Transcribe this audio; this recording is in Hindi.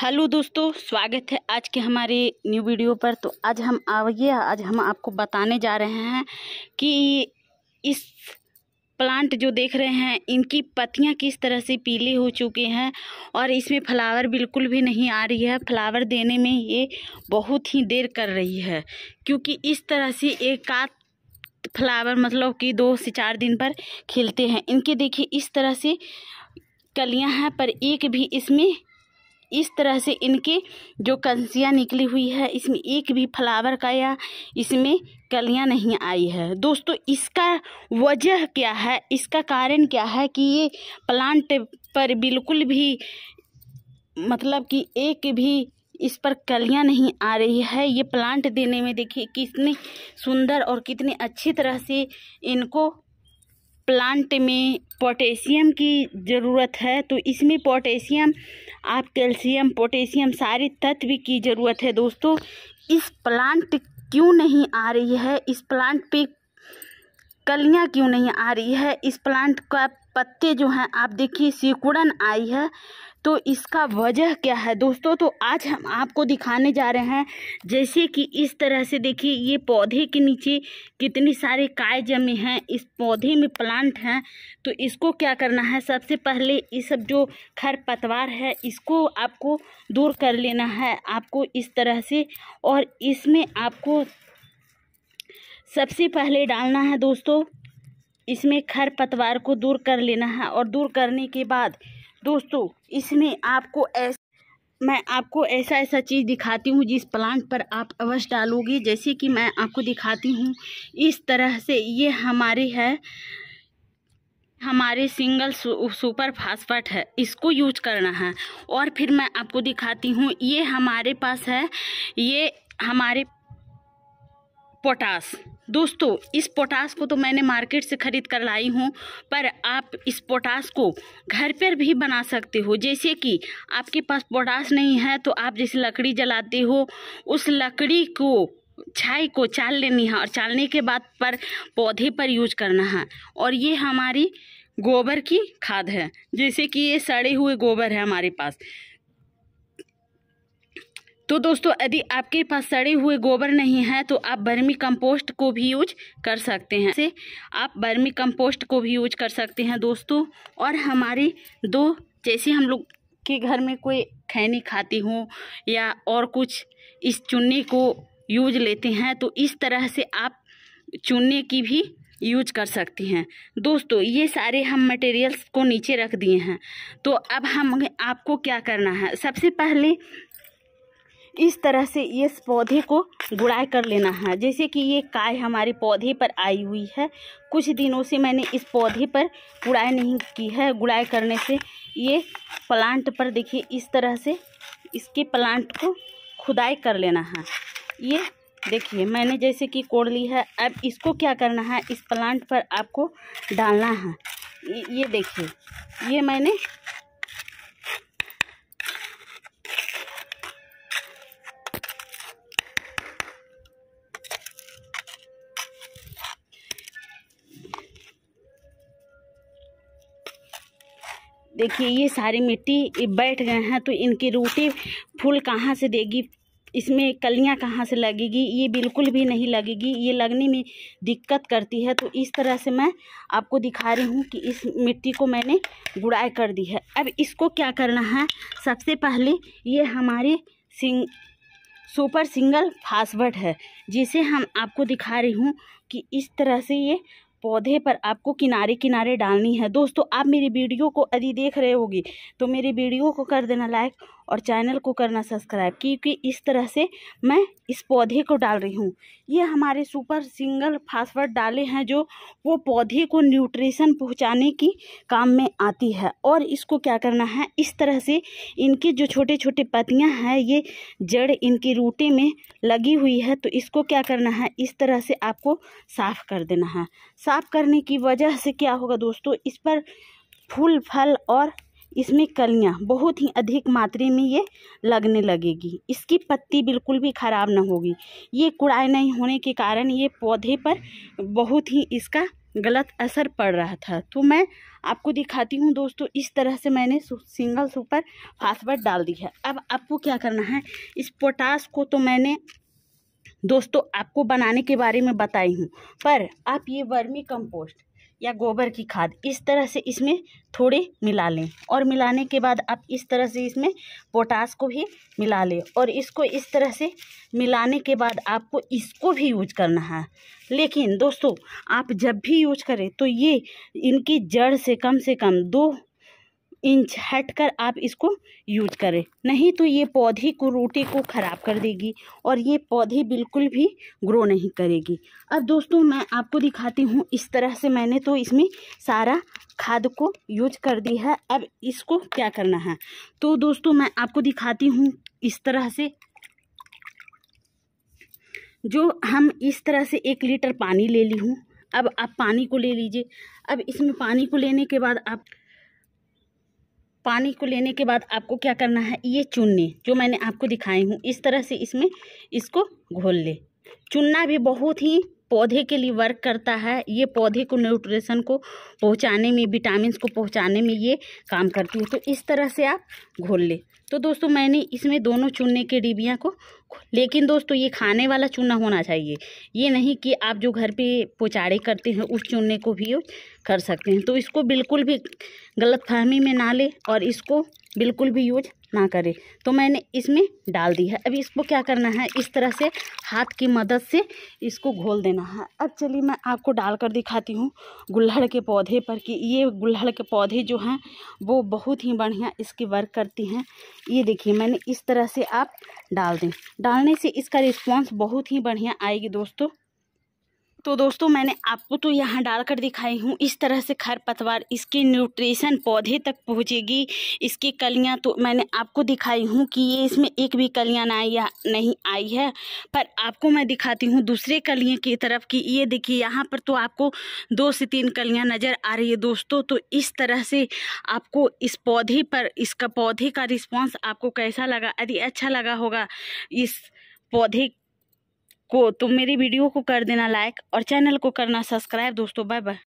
हेलो दोस्तों स्वागत है आज के हमारे न्यू वीडियो पर तो आज हम आइए आज हम आपको बताने जा रहे हैं कि इस प्लांट जो देख रहे हैं इनकी पत्तियां किस तरह से पीली हो चुकी हैं और इसमें फ्लावर बिल्कुल भी नहीं आ रही है फ्लावर देने में ये बहुत ही देर कर रही है क्योंकि इस तरह से एक का फ्लावर मतलब कि दो से चार दिन पर खिलते हैं इनके देखिए इस तरह से कलियां हैं पर एक भी इसमें इस तरह से इनके जो कंसियाँ निकली हुई है इसमें एक भी फ्लावर का या इसमें कलियाँ नहीं आई है दोस्तों इसका वजह क्या है इसका कारण क्या है कि ये प्लांट पर बिल्कुल भी मतलब कि एक भी इस पर कलियाँ नहीं आ रही है ये प्लांट देने में देखिए कितने सुंदर और कितने अच्छी तरह से इनको प्लांट में पोटेशियम की ज़रूरत है तो इसमें पोटेशियम आप कैल्शियम पोटेशियम सारे तत्व की ज़रूरत है दोस्तों इस प्लांट क्यों नहीं आ रही है इस प्लांट पे कलियां क्यों नहीं आ रही है इस प्लांट का पत्ते जो हैं आप देखिए सिकुड़न आई है तो इसका वजह क्या है दोस्तों तो आज हम आपको दिखाने जा रहे हैं जैसे कि इस तरह से देखिए ये पौधे के नीचे कितनी सारे काय जमे हैं इस पौधे में प्लांट हैं तो इसको क्या करना है सबसे पहले ये सब जो खर पतवार है इसको आपको दूर कर लेना है आपको इस तरह से और इसमें आपको सबसे पहले डालना है दोस्तों इसमें खर पतवार को दूर कर लेना है और दूर करने के बाद दोस्तों इसमें आपको ऐसा मैं आपको ऐसा ऐसा चीज़ दिखाती हूँ जिस प्लांट पर आप अवश्य डालोगे जैसे कि मैं आपको दिखाती हूँ इस तरह से ये हमारे है हमारे सिंगल सुपर फास्फेट है इसको यूज करना है और फिर मैं आपको दिखाती हूँ ये हमारे पास है ये हमारे पोटास दोस्तों इस पोटास को तो मैंने मार्केट से ख़रीद कर लाई हूँ पर आप इस पोटास को घर पर भी बना सकते हो जैसे कि आपके पास पोटास नहीं है तो आप जैसे लकड़ी जलाते हो उस लकड़ी को छाई को चाल लेनी है और चालने के बाद पर पौधे पर यूज करना है और ये हमारी गोबर की खाद है जैसे कि ये सड़े हुए गोबर है हमारे पास तो दोस्तों यदि आपके पास सड़े हुए गोबर नहीं है तो आप बर्मी कंपोस्ट को भी यूज कर सकते हैं से आप बर्मी कंपोस्ट को भी यूज कर सकते हैं दोस्तों और हमारे दो जैसे हम लोग के घर में कोई खैनी खाती हूँ या और कुछ इस चुनने को यूज लेते हैं तो इस तरह से आप चुनने की भी यूज कर सकती हैं दोस्तों ये सारे हम मटेरियल्स को नीचे रख दिए हैं तो अब हम आपको क्या करना है सबसे पहले इस तरह से इस पौधे को गुड़ाई कर लेना है जैसे कि ये काय हमारे पौधे पर आई हुई है कुछ दिनों से मैंने इस पौधे पर गुड़ाई नहीं की है गुड़ाई करने से ये प्लांट पर देखिए इस तरह से इसके प्लांट को खुदाई कर लेना है ये देखिए मैंने जैसे कि कोड़ ली है अब इसको क्या करना है इस प्लांट पर आपको डालना है ये देखिए ये मैंने देखिए ये सारी मिट्टी बैठ गए हैं तो इनकी रोटी फूल कहाँ से देगी इसमें कलियाँ कहाँ से लगेगी ये बिल्कुल भी नहीं लगेगी ये लगने में दिक्कत करती है तो इस तरह से मैं आपको दिखा रही हूँ कि इस मिट्टी को मैंने गुड़ाई कर दी है अब इसको क्या करना है सबसे पहले ये हमारे सिंग सुपर सिंगल फास्वर्ड है जिसे हम आपको दिखा रही हूँ कि इस तरह से ये पौधे पर आपको किनारे किनारे डालनी है दोस्तों आप मेरी वीडियो को यदि देख रहे होगी तो मेरी वीडियो को कर देना लाइक और चैनल को करना सब्सक्राइब क्योंकि इस तरह से मैं इस पौधे को डाल रही हूँ ये हमारे सुपर सिंगल फास्फेट डाले हैं जो वो पौधे को न्यूट्रिशन पहुँचाने की काम में आती है और इसको क्या करना है इस तरह से इनके जो छोटे छोटे पत्तियाँ हैं ये जड़ इनकी रूटे में लगी हुई है तो इसको क्या करना है इस तरह से आपको साफ़ कर देना है साफ़ करने की वजह से क्या होगा दोस्तों इस पर फूल फल और इसमें कलियाँ बहुत ही अधिक मात्रा में ये लगने लगेगी इसकी पत्ती बिल्कुल भी ख़राब ना होगी ये कुड़ाई नहीं होने के कारण ये पौधे पर बहुत ही इसका गलत असर पड़ रहा था तो मैं आपको दिखाती हूँ दोस्तों इस तरह से मैंने सिंगल सुपर फास्फेट डाल दी है अब आपको क्या करना है इस पोटास को तो मैंने दोस्तों आपको बनाने के बारे में बताई हूँ पर आप ये वर्मी कंपोस्ट या गोबर की खाद इस तरह से इसमें थोड़े मिला लें और मिलाने के बाद आप इस तरह से इसमें पोटास को भी मिला लें और इसको इस तरह से मिलाने के बाद आपको इसको भी यूज करना है लेकिन दोस्तों आप जब भी यूज करें तो ये इनकी जड़ से कम से कम दो इंच हट कर आप इसको यूज करें नहीं तो ये पौधे को रोटे को ख़राब कर देगी और ये पौधे बिल्कुल भी ग्रो नहीं करेगी अब दोस्तों मैं आपको दिखाती हूँ इस तरह से मैंने तो इसमें सारा खाद को यूज कर दी है अब इसको क्या करना है तो दोस्तों मैं आपको दिखाती हूँ इस तरह से जो हम इस तरह से एक लीटर पानी ले ली हूँ अब आप पानी को ले लीजिए अब इसमें पानी को लेने के बाद आप पानी को लेने के बाद आपको क्या करना है ये चुनने जो मैंने आपको दिखाई हूँ इस तरह से इसमें इसको घोल ले चुनना भी बहुत ही पौधे के लिए वर्क करता है ये पौधे को न्यूट्रिशन को पहुँचाने में विटामिन को पहुँचाने में ये काम करती है तो इस तरह से आप घोल ले तो दोस्तों मैंने इसमें दोनों चूने के डिबिया को लेकिन दोस्तों ये खाने वाला चूना होना चाहिए ये नहीं कि आप जो घर पे पोचाड़े करते हैं उस चूने को भी कर सकते हैं तो इसको बिल्कुल भी गलत फहमी में ना ले और इसको बिल्कुल भी यूज ना करें तो मैंने इसमें डाल दी है अभी इसको क्या करना है इस तरह से हाथ की मदद से इसको घोल देना है अब चलिए मैं आपको डाल कर दिखाती हूँ गुल्हड़ के पौधे पर कि ये गुल्हड़ के पौधे जो हैं वो बहुत ही बढ़िया इसकी वर्क करती हैं ये देखिए मैंने इस तरह से आप डाल दें डालने से इसका रिस्पॉन्स बहुत ही बढ़िया आएगी दोस्तों तो दोस्तों मैंने आपको तो यहाँ डालकर दिखाई हूँ इस तरह से खरपतवार इसके न्यूट्रिशन पौधे तक पहुँचेगी इसकी कलियाँ तो मैंने आपको दिखाई हूँ कि ये इसमें एक भी कलियाँ ना या नहीं आई है पर आपको मैं दिखाती हूँ दूसरे कलियाँ की तरफ कि ये देखिए यहाँ पर तो आपको दो से तीन कलियाँ नज़र आ रही है दोस्तों तो इस तरह से आपको इस पौधे पर इसका पौधे का रिस्पॉन्स आपको कैसा लगा यदि अच्छा लगा होगा इस पौधे को तुम मेरी वीडियो को कर देना लाइक और चैनल को करना सब्सक्राइब दोस्तों बाय बाय